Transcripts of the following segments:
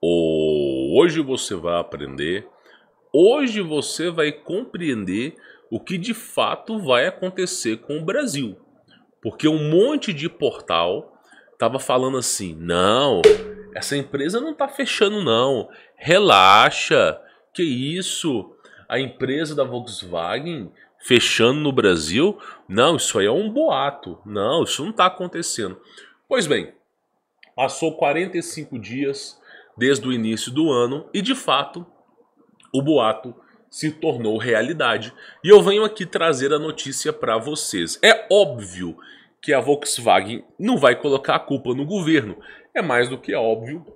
hoje você vai aprender, hoje você vai compreender o que de fato vai acontecer com o Brasil. Porque um monte de portal tava falando assim: não, essa empresa não está fechando, não. Relaxa, que isso? A empresa da Volkswagen fechando no Brasil? Não, isso aí é um boato. Não, isso não está acontecendo. Pois bem, passou 45 dias, desde o início do ano e de fato o boato se tornou realidade. E eu venho aqui trazer a notícia para vocês. É óbvio que a Volkswagen não vai colocar a culpa no governo. É mais do que óbvio.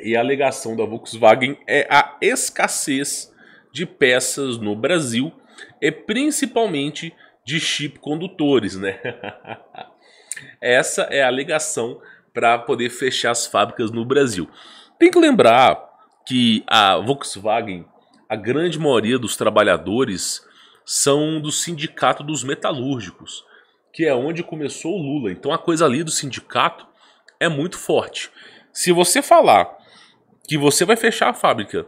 E a alegação da Volkswagen é a escassez de peças no Brasil e principalmente de chip condutores, né? Essa é a alegação para poder fechar as fábricas no Brasil. Tem que lembrar que a Volkswagen, a grande maioria dos trabalhadores são do sindicato dos metalúrgicos, que é onde começou o Lula. Então a coisa ali do sindicato é muito forte. Se você falar que você vai fechar a fábrica,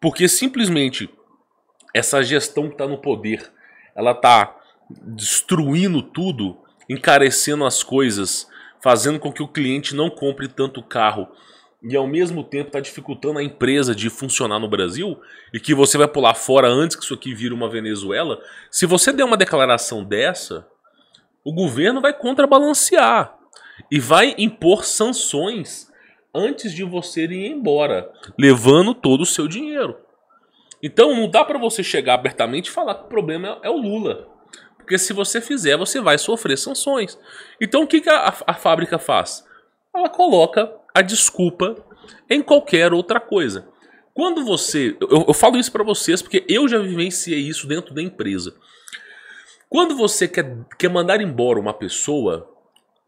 porque simplesmente essa gestão que está no poder, ela está destruindo tudo, encarecendo as coisas, fazendo com que o cliente não compre tanto carro e ao mesmo tempo está dificultando a empresa de funcionar no Brasil e que você vai pular fora antes que isso aqui vire uma Venezuela, se você der uma declaração dessa, o governo vai contrabalancear e vai impor sanções antes de você ir embora, levando todo o seu dinheiro. Então não dá para você chegar abertamente e falar que o problema é, é o Lula. Porque se você fizer, você vai sofrer sanções. Então o que, que a, a fábrica faz? Ela coloca a desculpa em qualquer outra coisa. Quando você. Eu, eu falo isso para vocês porque eu já vivenciei isso dentro da empresa. Quando você quer, quer mandar embora uma pessoa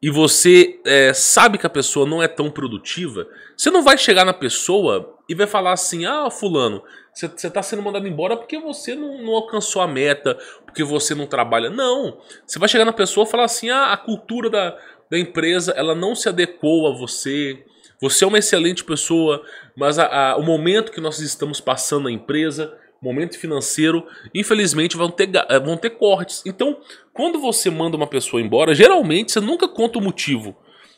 e você é, sabe que a pessoa não é tão produtiva, você não vai chegar na pessoa e vai falar assim: ah, Fulano, você está sendo mandado embora porque você não, não, alcançou a meta, porque você não trabalha. Não. Você vai chegar na pessoa e falar assim: ah, a cultura da, da empresa ela não se adequou a você você é uma excelente pessoa, mas a, a, o momento que nós estamos passando na empresa, momento financeiro, infelizmente vão ter, eh, vão ter cortes. Então, quando você manda uma pessoa embora, geralmente você nunca conta o motivo.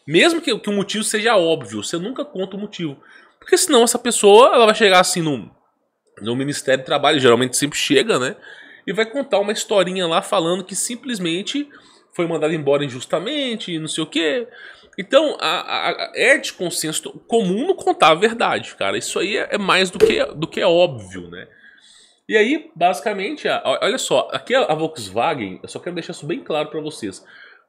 Mesmo que, que o motivo seja óbvio, você nunca conta o motivo. Porque senão essa pessoa ela vai chegar assim no, no Ministério do Trabalho, geralmente sempre chega, né? E vai contar uma historinha lá falando que simplesmente foi mandado embora injustamente, não sei o quê. Então, a, a, é de consenso comum não contar a verdade, cara. Isso aí é, é mais do que, do que é óbvio, né? E aí, basicamente, a, olha só, aqui a, Volkswagen, eu só quero deixar isso bem claro para vocês.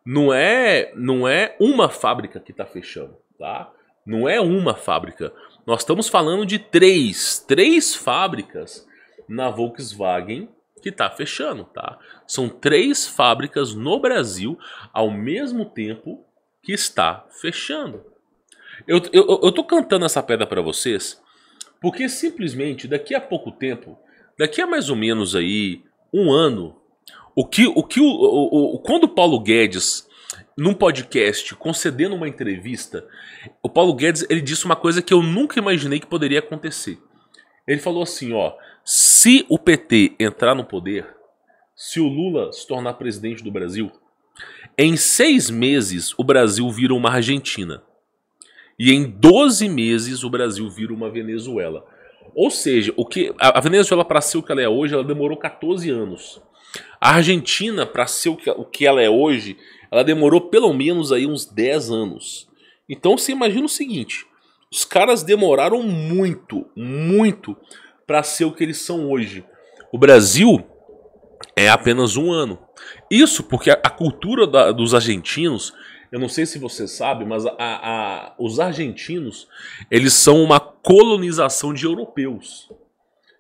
Não é, não é uma fábrica que está fechando, tá? Não é uma fábrica. Nós estamos falando de três, três fábricas na Volkswagen que está fechando, tá? São três fábricas no Brasil ao mesmo tempo que está fechando. Eu, eu, eu tô cantando essa pedra para vocês porque simplesmente daqui a pouco tempo, daqui a mais ou menos aí um ano, o que o que o, o, o quando o Paulo Guedes num podcast concedendo uma entrevista, o Paulo Guedes ele disse uma coisa que eu nunca imaginei que poderia acontecer. Ele falou assim, ó, se o PT entrar no poder, se o Lula se tornar presidente do Brasil, em seis meses o Brasil vira uma Argentina. E em 12 meses o Brasil vira uma Venezuela. Ou seja, o que a Venezuela, para ser o que ela é hoje, ela demorou 14 anos. A Argentina, para ser o que, o que ela é hoje, ela demorou pelo menos aí uns 10 anos. Então você imagina o seguinte: os caras demoraram muito, muito para ser o que eles são hoje. O Brasil é apenas um ano. Isso porque a, a cultura da, dos argentinos, eu não sei se você sabe, mas a, a, os argentinos eles são uma colonização de europeus.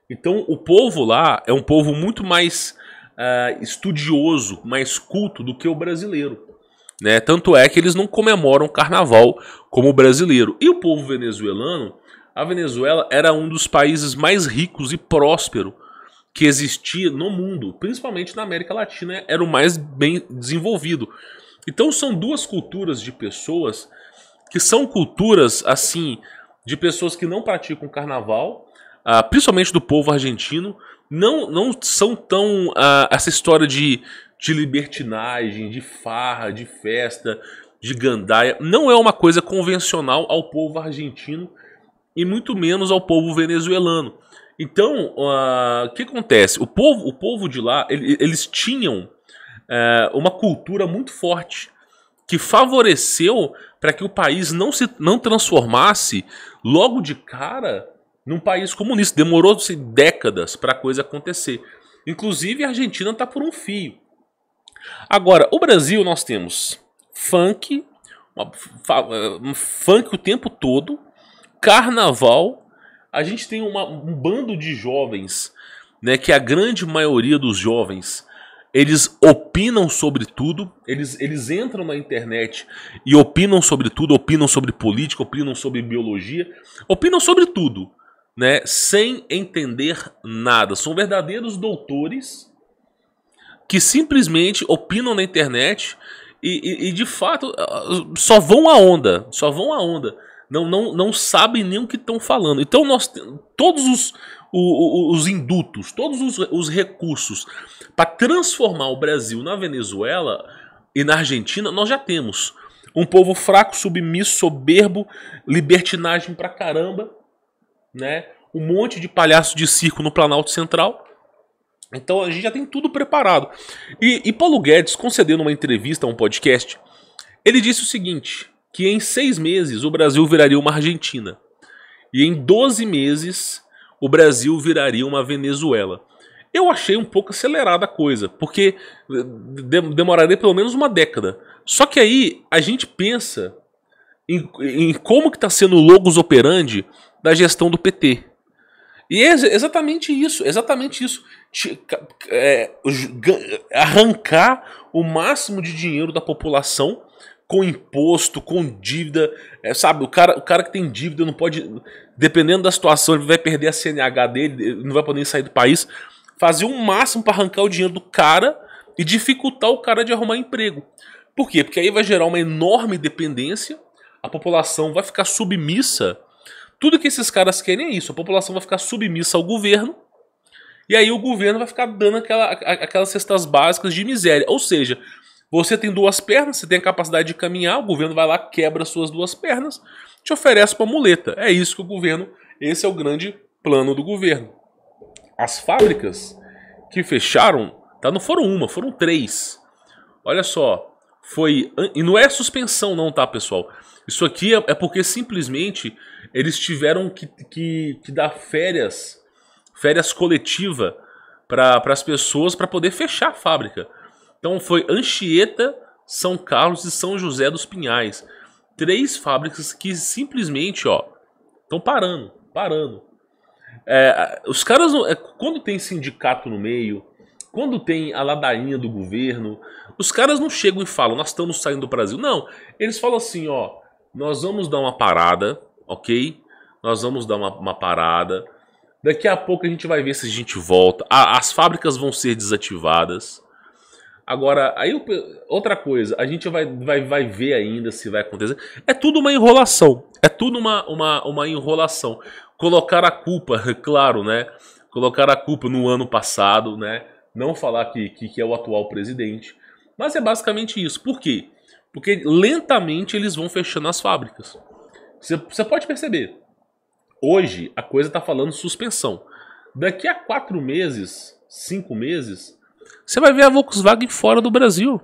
Então o povo lá é um povo muito mais uh, estudioso, mais culto do que o brasileiro. Né? Tanto é que eles não comemoram carnaval como o brasileiro. E o povo venezuelano a Venezuela era um dos países mais ricos e próspero que existia no mundo, principalmente na América Latina, era o mais bem desenvolvido. Então são duas culturas de pessoas que são culturas assim de pessoas que não praticam carnaval, ah, principalmente do povo argentino, não, não são tão ah, essa história de, de libertinagem, de farra, de festa, de gandaia, não é uma coisa convencional ao povo argentino e muito menos ao povo venezuelano. Então, o uh, que acontece? O povo, o povo de lá, ele, eles tinham uh, uma cultura muito forte que favoreceu para que o país não se não transformasse logo de cara num país comunista. Demorou-se décadas para a coisa acontecer. Inclusive, a Argentina está por um fio. Agora, o Brasil nós temos funk, uma, uma, funk o tempo todo, carnaval, a gente tem uma, um bando de jovens, né, que a grande maioria dos jovens, eles opinam sobre tudo, eles, eles entram na internet e opinam sobre tudo, opinam sobre política, opinam sobre biologia, opinam sobre tudo, né, sem entender nada. São verdadeiros doutores que simplesmente opinam na internet e, e, e de fato ah, só vão a onda, só vão a onda não, não, não sabem nem o que estão falando. Então, nós todos os, os, os indutos, todos os, os recursos para transformar o Brasil na Venezuela e na Argentina, nós já temos. Um povo fraco, submisso, soberbo, libertinagem pra caramba, né? Um monte de palhaço de circo no Planalto Central. Então a gente já tem tudo preparado. E, e Paulo Guedes, concedendo uma entrevista a um podcast, ele disse o seguinte: que em seis meses o Brasil viraria uma Argentina. E em 12 meses o Brasil viraria uma Venezuela. Eu achei um pouco acelerada a coisa, porque eh, demoraria pelo menos uma década. Só que aí a gente pensa em, em como que está sendo o logos operandi da gestão do PT. E é exatamente isso, exatamente isso. É, arrancar o máximo de dinheiro da população com imposto, com dívida. É, sabe, o cara, o cara que tem dívida não pode. Dependendo da situação, ele vai perder a CNH dele, não vai poder sair do país. Fazer o máximo para arrancar o dinheiro do cara e dificultar o cara de arrumar emprego. Por quê? Porque aí vai gerar uma enorme dependência, a população vai ficar submissa. Tudo que esses caras querem é isso: a população vai ficar submissa ao governo. E aí o governo vai ficar dando aquela, aquelas cestas básicas de miséria. Ou seja, você tem duas pernas, você tem a capacidade de caminhar, o governo vai lá, quebra suas duas pernas, te oferece uma muleta. É isso que o governo, esse é o grande plano do governo. As fábricas que fecharam, tá? Não foram uma, foram três. Olha só, foi e não é suspensão não, tá, pessoal? Isso aqui é, é, porque simplesmente eles tiveram que, que, que dar férias, férias coletiva para as pessoas para poder fechar a fábrica. Então foi Anchieta, São Carlos e São José dos Pinhais. Três fábricas que simplesmente, ó, estão parando, parando. É, os caras, é, quando tem sindicato no meio, quando tem a ladainha do governo, os caras não chegam e falam, nós estamos saindo do Brasil. Não, eles falam assim, ó, nós vamos dar uma parada, ok? Nós vamos dar uma, uma parada. Daqui a pouco a gente vai ver se a gente volta. as fábricas vão ser desativadas. Agora, aí outra coisa, a gente vai, vai, vai ver ainda se vai acontecer. É tudo uma enrolação. É tudo uma, uma, uma enrolação. Colocar a culpa, claro, né? Colocar a culpa no ano passado, né? Não falar que, que, que é o atual presidente. Mas é basicamente isso. Por quê? Porque lentamente eles vão fechando as fábricas. você pode perceber. Hoje a coisa está falando suspensão. Daqui a quatro meses, cinco meses, você vai ver a Volkswagen fora do Brasil.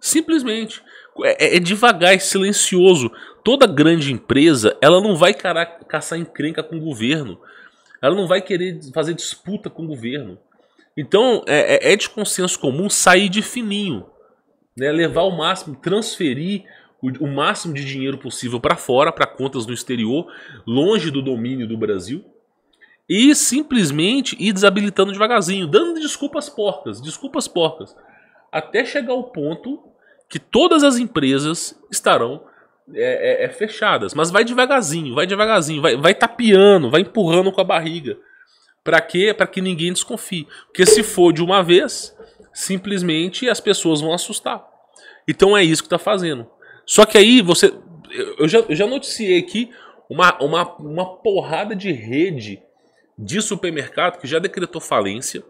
Simplesmente. É, é, é devagar, é silencioso. Toda grande empresa, ela não vai cara, caçar encrenca com o governo. Ela não vai querer fazer disputa com o governo. Então, é, é, é de consenso comum sair de fininho. Né? Levar o máximo, transferir o, o máximo de dinheiro possível para fora, para contas no exterior, longe do domínio do Brasil e simplesmente ir desabilitando devagarzinho, dando desculpas porcas, desculpas porcas, até chegar ao ponto que todas as empresas estarão é, é, é, fechadas. Mas vai devagarzinho, vai devagarzinho, vai, vai tapeando, vai empurrando com a barriga. Para quê? Para que ninguém desconfie. Porque se for de uma vez, simplesmente as pessoas vão assustar. Então é isso que está fazendo. Só que aí você. Eu já, eu já noticiei aqui uma, uma, uma porrada de rede de supermercado que já decretou falência.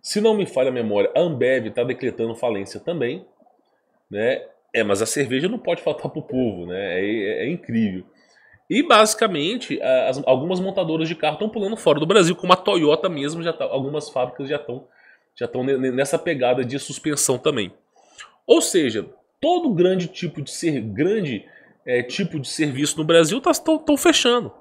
Se não me falha a memória, a Ambev está decretando falência também. Né? É, mas a cerveja não pode faltar para o povo, né? É, é, é incrível. E basicamente, as, algumas montadoras de carro estão pulando fora do Brasil, como a Toyota mesmo, já tá, algumas fábricas já estão já estão nessa pegada de suspensão também. Ou seja, todo grande tipo de ser grande é, tipo de serviço no Brasil estão tá, fechando.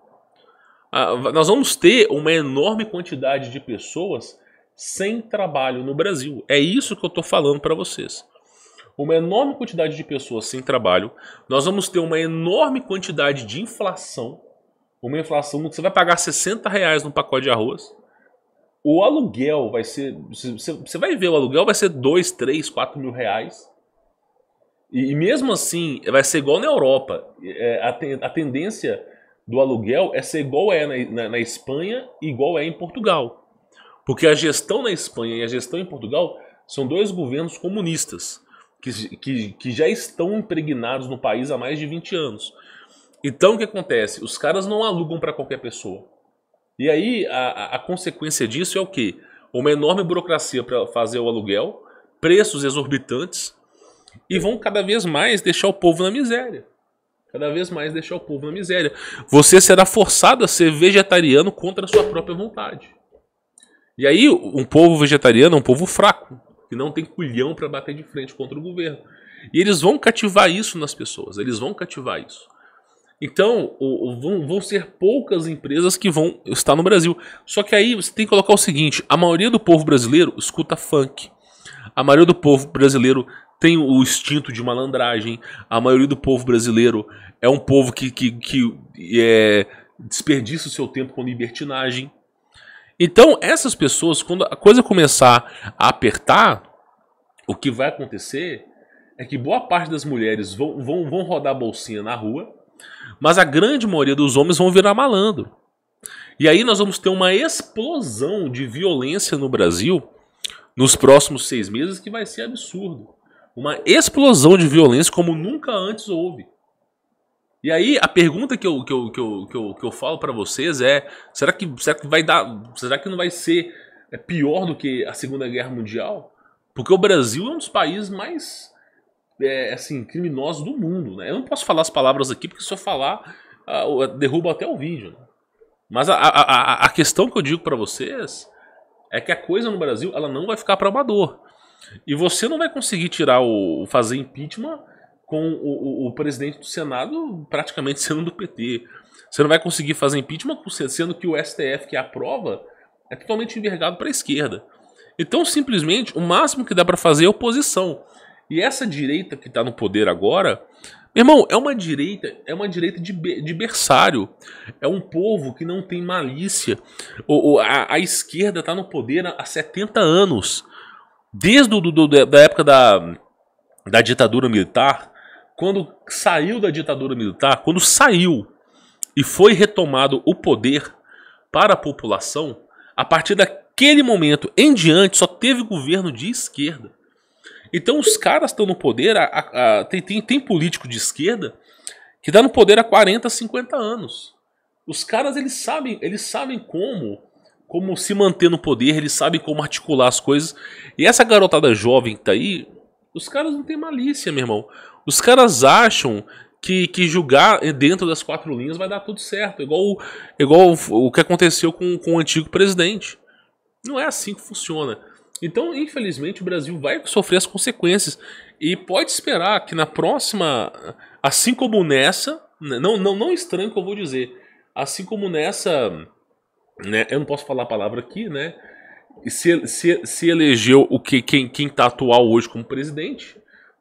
Ah, nós vamos ter uma enorme quantidade de pessoas sem trabalho no Brasil. É isso que eu estou falando para vocês. Uma enorme quantidade de pessoas sem trabalho, nós vamos ter uma enorme quantidade de inflação. Uma inflação que você vai pagar 60 reais num pacote de arroz. O aluguel vai ser. Você vai ver, o aluguel vai ser 2, 3, 4 mil reais. E, mesmo assim, vai ser igual na Europa. É, a, a tendência do aluguel é ser igual é na, na, na Espanha e igual é em Portugal. Porque a gestão na Espanha e a gestão em Portugal são dois governos comunistas que, que, que já estão impregnados no país há mais de 20 anos. Então o que acontece? Os caras não alugam para qualquer pessoa. E aí a, a consequência disso é o quê? Uma enorme burocracia para fazer o aluguel, preços exorbitantes e vão cada vez mais deixar o povo na miséria cada vez mais deixar o povo na miséria. Você será forçado a ser vegetariano contra a sua própria vontade. E aí, um povo vegetariano é um povo fraco, que não tem culhão para bater de frente contra o governo. E eles vão cativar isso nas pessoas, eles vão cativar isso. Então, vão ser poucas empresas que vão estar no Brasil. Só que aí você tem que colocar o seguinte: a maioria do povo brasileiro escuta funk. A maioria do povo brasileiro tem o instinto de malandragem. A maioria do povo brasileiro é um povo que, que, que é, desperdiça o seu tempo com libertinagem. Então, essas pessoas, quando a coisa começar a apertar, o que vai acontecer é que boa parte das mulheres vão, vão, vão rodar bolsinha na rua, mas a grande maioria dos homens vão virar malandro. E aí nós vamos ter uma explosão de violência no Brasil nos próximos seis meses que vai ser absurdo uma explosão de violência como nunca antes houve. E aí a pergunta que eu, que eu, que eu, que eu, que eu falo para vocês é: será que, será que vai dar? Será que não vai ser é, pior do que a Segunda Guerra Mundial? Porque o Brasil é um dos países mais é, assim criminosos do mundo. Né? Eu não posso falar as palavras aqui porque se eu falar uh, derruba até o vídeo. Né? Mas a, a, a, questão que eu digo para vocês é que a coisa no Brasil ela não vai ficar para amador. E você não vai conseguir tirar o. fazer impeachment com o, o, o presidente do Senado praticamente sendo do PT. Você não vai conseguir fazer impeachment sendo que o STF que aprova é totalmente envergado para a esquerda. Então, simplesmente, o máximo que dá para fazer é oposição. E essa direita que está no poder agora, meu irmão, é uma direita, é uma direita de, de berçário. É um povo que não tem malícia. O, o a, a, esquerda está no poder há 70 anos desde do, do, da época da, da ditadura militar, quando saiu da ditadura militar, quando saiu e foi retomado o poder para a população, a partir daquele momento em diante só teve governo de esquerda. Então os caras estão no poder, a, a, a, tem, tem, tem político de esquerda que está no poder há 40, 50 anos. Os caras eles sabem, eles sabem como como se manter no poder, eles sabem como articular as coisas. E essa garotada jovem que tá aí, os caras não têm malícia, meu irmão. Os caras acham que, que julgar dentro das quatro linhas vai dar tudo certo, igual, igual o, o que aconteceu com, com o antigo presidente. Não é assim que funciona. Então, infelizmente, o Brasil vai sofrer as consequências. E pode esperar que na próxima, assim como nessa, né, não, não, não estranho que eu vou dizer, assim como nessa né? Eu não posso falar a palavra aqui, né? Se, se, se elegeu o que quem quem está atual hoje como presidente,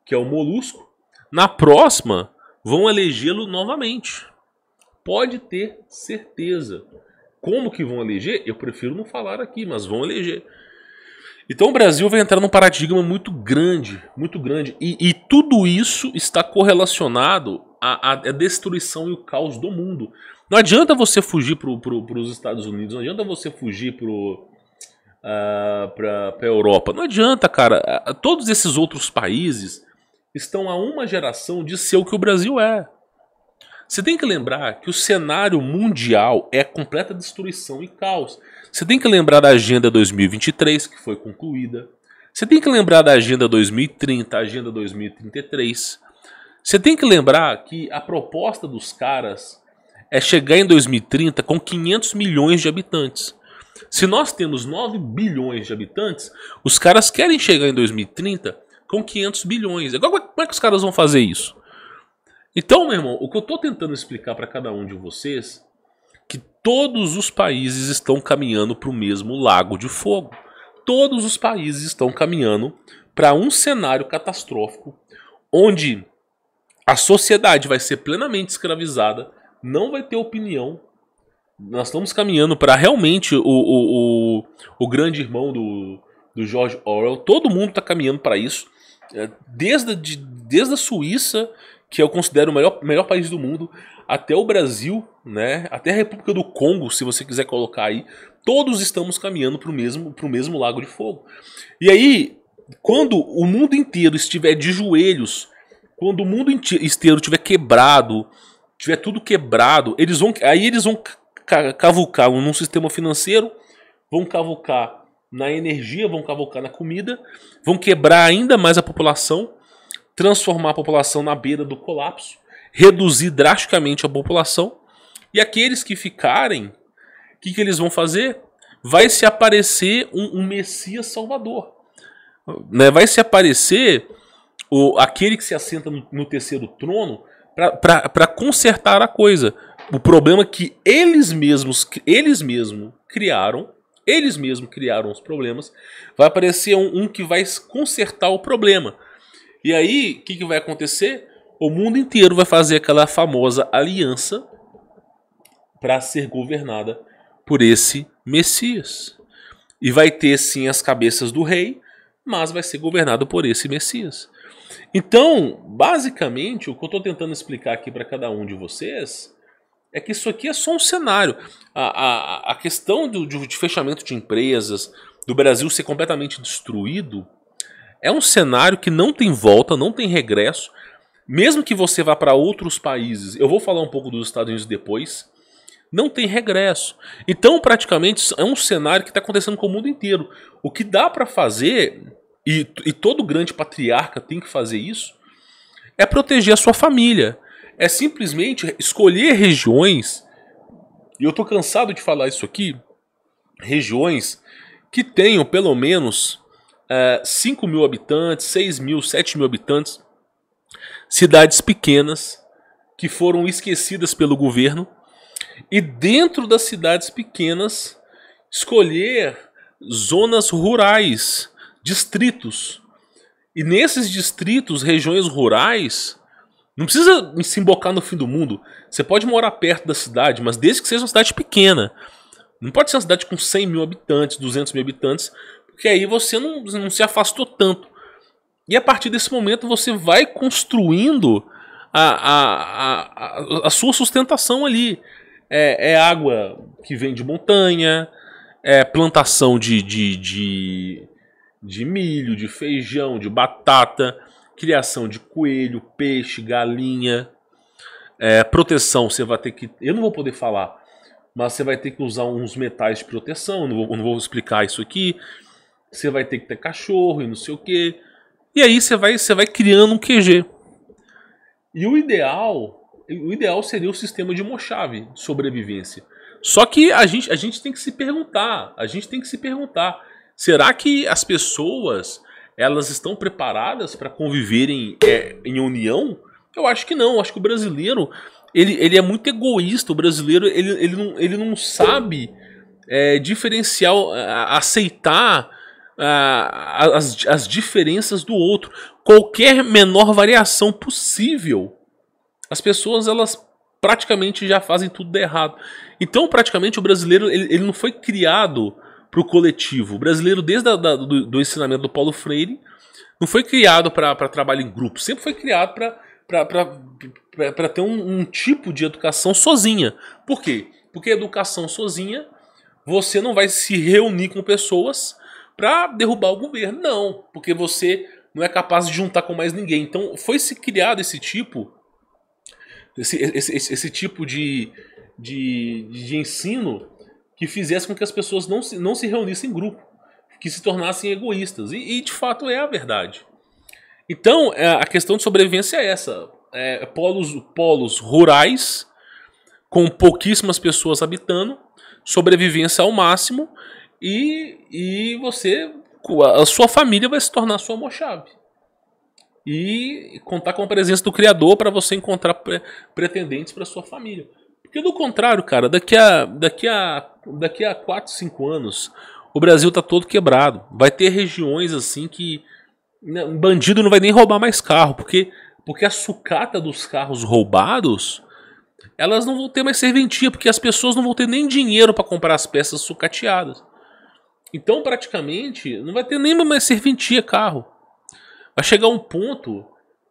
que é o Molusco. Na próxima vão elegê-lo novamente. Pode ter certeza. Como que vão eleger? Eu prefiro não falar aqui, mas vão eleger. Então o Brasil vai entrar num paradigma muito grande, muito grande. E, e tudo isso está correlacionado a, a, destruição e o caos do mundo. Não adianta você fugir para pro, os Estados Unidos, não adianta você fugir para uh, pra, pra Europa. Não adianta, cara. Todos esses outros países estão a uma geração de ser o que o Brasil é. Você tem que lembrar que o cenário mundial é completa destruição e caos. Você tem que lembrar da Agenda 2023, que foi concluída. Você tem que lembrar da Agenda 2030, Agenda 2033. Você tem que lembrar que a proposta dos caras é chegar em 2030 com 500 milhões de habitantes. Se nós temos 9 bilhões de habitantes, os caras querem chegar em 2030 com 500 bilhões. Agora, é como é que os caras vão fazer isso? Então, meu irmão, o que eu estou tentando explicar para cada um de vocês que todos os países estão caminhando para o mesmo lago de fogo. Todos os países estão caminhando para um cenário catastrófico onde a sociedade vai ser plenamente escravizada, não vai ter opinião. Nós estamos caminhando para realmente o, o, o, o, grande irmão do, do George Orwell. Todo mundo está caminhando para isso. É, desde, de, desde a Suíça, que eu considero o melhor, melhor país do mundo, até o Brasil, né? até a República do Congo, se você quiser colocar aí, todos estamos caminhando para o mesmo, mesmo lago de fogo. E aí, quando o mundo inteiro estiver de joelhos quando o mundo inteiro tiver quebrado, tiver tudo quebrado, eles vão, aí eles vão cavucar num sistema financeiro, vão cavucar na energia, vão cavucar na comida, vão quebrar ainda mais a população, transformar a população na beira do colapso, reduzir drasticamente a população. E aqueles que ficarem, o que, que eles vão fazer? Vai se aparecer um, um Messias Salvador. Né? Vai se aparecer o, aquele que se assenta no, no terceiro trono para consertar a coisa. O problema é que eles mesmos, eles mesmos criaram, eles mesmos criaram os problemas. Vai aparecer um, um que vai consertar o problema. E aí, o que, que vai acontecer? O mundo inteiro vai fazer aquela famosa aliança para ser governada por esse Messias. E vai ter sim as cabeças do rei, mas vai ser governado por esse Messias. Então, basicamente, o que eu estou tentando explicar aqui para cada um de vocês é que isso aqui é só um cenário. A, a, a questão do, de, de fechamento de empresas, do Brasil ser completamente destruído, é um cenário que não tem volta, não tem regresso. Mesmo que você vá para outros países, eu vou falar um pouco dos Estados Unidos depois, não tem regresso. Então, praticamente, é um cenário que está acontecendo com o mundo inteiro. O que dá para fazer e, e todo grande patriarca tem que fazer isso, é proteger a sua família. É simplesmente escolher regiões, e eu tô cansado de falar isso aqui, regiões que tenham pelo menos uh, é, 5 mil habitantes, 6 mil, 7 mil habitantes, cidades pequenas que foram esquecidas pelo governo, e dentro das cidades pequenas escolher zonas rurais distritos. E nesses distritos, regiões rurais, não precisa se embocar no fim do mundo. Você pode morar perto da cidade, mas desde que seja uma cidade pequena. Não pode ser uma cidade com 100 mil habitantes, 200 mil habitantes, porque aí você não, não se afastou tanto. E a partir desse momento você vai construindo a, a, a, a sua sustentação ali. É, é, água que vem de montanha, é plantação de, de, de de milho, de feijão, de batata, criação de coelho, peixe, galinha, é, proteção. Você vai ter que. Eu não vou poder falar, mas você vai ter que usar uns metais de proteção. Não vou, não vou explicar isso aqui. Você vai ter que ter cachorro e não sei o que. E aí você vai, você vai criando um QG. E o ideal, o ideal seria o sistema de Mochave, sobrevivência. Só que a gente, a gente tem que se perguntar, a gente tem que se perguntar Será que as pessoas elas estão preparadas para conviverem é, em união? Eu acho que não. Eu acho que o brasileiro ele, ele é muito egoísta. O brasileiro ele, ele, não, ele não sabe é, diferenciar, é, aceitar é, a, as, as diferenças do outro. Qualquer menor variação possível, as pessoas elas praticamente já fazem tudo de errado. Então, praticamente, o brasileiro ele, ele não foi criado para o coletivo. O brasileiro, desde o do, ensinamento do Paulo Freire, não foi criado para trabalho em grupo, sempre foi criado para ter um, um tipo de educação sozinha. Por quê? Porque educação sozinha, você não vai se reunir com pessoas para derrubar o governo, não, porque você não é capaz de juntar com mais ninguém. Então foi se criado esse tipo, esse, esse, esse, esse tipo de, de, de ensino que fizesse com que as pessoas não se, não se reunissem em grupo, que se tornassem egoístas. E, e de fato é a verdade. Então, é, a questão de sobrevivência é essa: é, polos, polos rurais, com pouquíssimas pessoas habitando, sobrevivência ao máximo, e, e você, a sua família vai se tornar sua mochave. E contar com a presença do Criador para você encontrar pre pretendentes para sua família. Porque do contrário, cara, daqui a, daqui a daqui a 4, 5 anos, o Brasil tá todo quebrado. Vai ter regiões assim que né, bandido não vai nem roubar mais carro, porque porque a sucata dos carros roubados, elas não vão ter mais serventia, porque as pessoas não vão ter nem dinheiro para comprar as peças sucateadas. Então, praticamente, não vai ter nem mais serventia carro. Vai chegar um ponto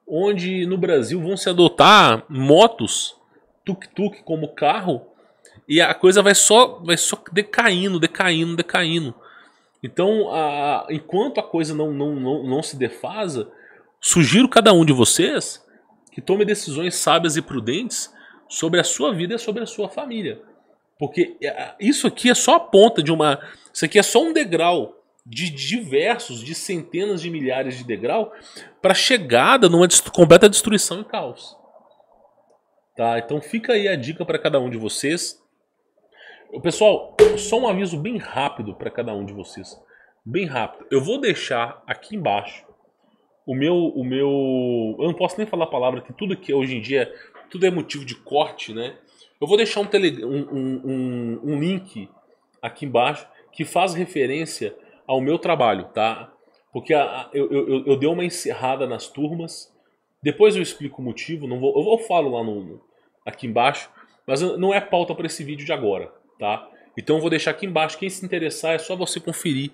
onde no Brasil vão se adotar motos tuk-tuk como carro e a coisa vai só, vai só decaindo, decaindo, decaindo. Então, a, enquanto a coisa não, não, não, não se defasa, sugiro cada um de vocês que tome decisões sábias e prudentes sobre a sua vida e sobre a sua família. Porque é, isso aqui é só a ponta de uma. Isso aqui é só um degrau de diversos, de centenas de milhares de degrau para chegada numa destru completa destruição e caos. Tá? Então fica aí a dica para cada um de vocês. Pessoal, só um aviso bem rápido para cada um de vocês. Bem rápido. Eu vou deixar aqui embaixo o meu. o meu. Eu não posso nem falar a palavra, que tudo que hoje em dia tudo é motivo de corte, né? Eu vou deixar um, tele, um, um, um, um link aqui embaixo que faz referência ao meu trabalho, tá? Porque a, a, eu, eu, eu dei uma encerrada nas turmas. Depois eu explico o motivo, não vou, eu vou falo lá no, aqui embaixo, mas não é pauta para esse vídeo de agora, tá? Então eu vou deixar aqui embaixo, quem se interessar é só você conferir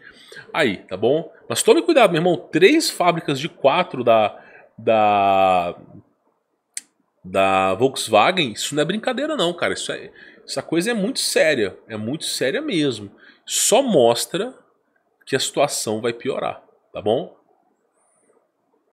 aí, tá bom? Mas tome cuidado, meu irmão, três fábricas de quatro da, da, da Volkswagen, isso não é brincadeira não, cara, isso é, essa coisa é muito séria, é muito séria mesmo. Só mostra que a situação vai piorar, tá bom?